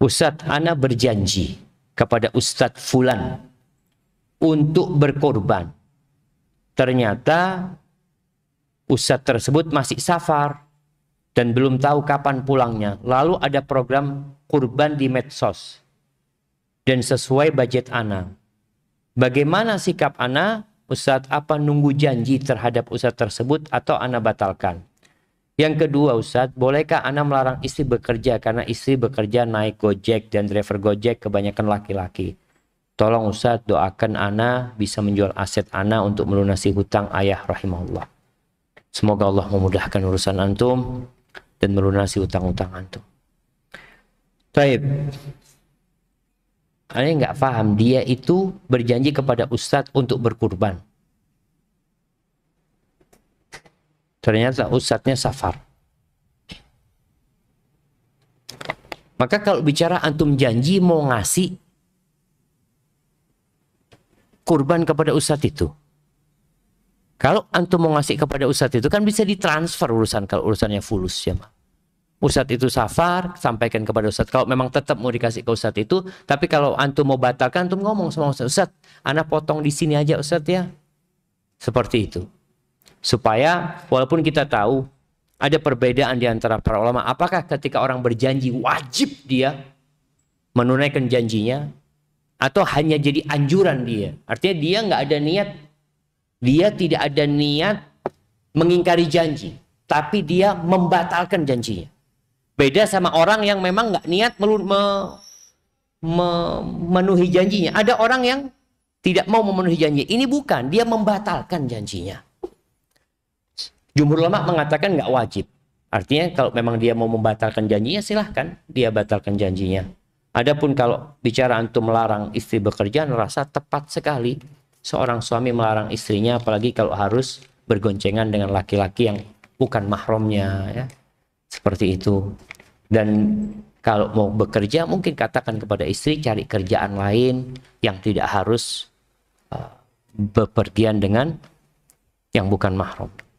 Ustaz, Ana berjanji kepada Ustadz Fulan untuk berkorban. Ternyata Ustaz tersebut masih safar dan belum tahu kapan pulangnya. Lalu ada program kurban di medsos dan sesuai budget Ana. Bagaimana sikap Ana? Ustadz apa nunggu janji terhadap ustaz tersebut atau Ana batalkan? Yang kedua Ustadz, bolehkah anak melarang istri bekerja karena istri bekerja naik Gojek dan driver Gojek kebanyakan laki-laki? Tolong Ustadz doakan ana bisa menjual aset ana untuk melunasi hutang ayah rahimahullah. Semoga Allah memudahkan urusan antum dan melunasi hutang-hutang antum. Taib. Anda nggak paham dia itu berjanji kepada Ustadz untuk berkurban. Ternyata ustadznya safar. Maka kalau bicara antum janji mau ngasih kurban kepada ustadz itu. Kalau antum mau ngasih kepada ustadz itu kan bisa ditransfer urusan kalau urusannya fulus ya mah. Ustadz itu safar, sampaikan kepada Ustadz. Kalau memang tetap mau dikasih ke Ustadz itu, tapi kalau antum mau batalkan, antum ngomong sama Ustadz, Ustadz, anak potong di sini aja Ustadz ya. Seperti itu. Supaya walaupun kita tahu ada perbedaan di antara para ulama, apakah ketika orang berjanji wajib dia menunaikan janjinya atau hanya jadi anjuran dia? Artinya dia nggak ada niat, dia tidak ada niat mengingkari janji, tapi dia membatalkan janjinya. Beda sama orang yang memang nggak niat melun, memenuhi janjinya. Ada orang yang tidak mau memenuhi janji. Ini bukan, dia membatalkan janjinya. Jumhur ulama mengatakan nggak wajib. Artinya kalau memang dia mau membatalkan janjinya silahkan dia batalkan janjinya. Adapun kalau bicara antum melarang istri bekerja merasa tepat sekali seorang suami melarang istrinya apalagi kalau harus bergoncengan dengan laki-laki yang bukan mahramnya ya. Seperti itu. Dan kalau mau bekerja mungkin katakan kepada istri cari kerjaan lain yang tidak harus uh, bepergian dengan yang bukan mahram.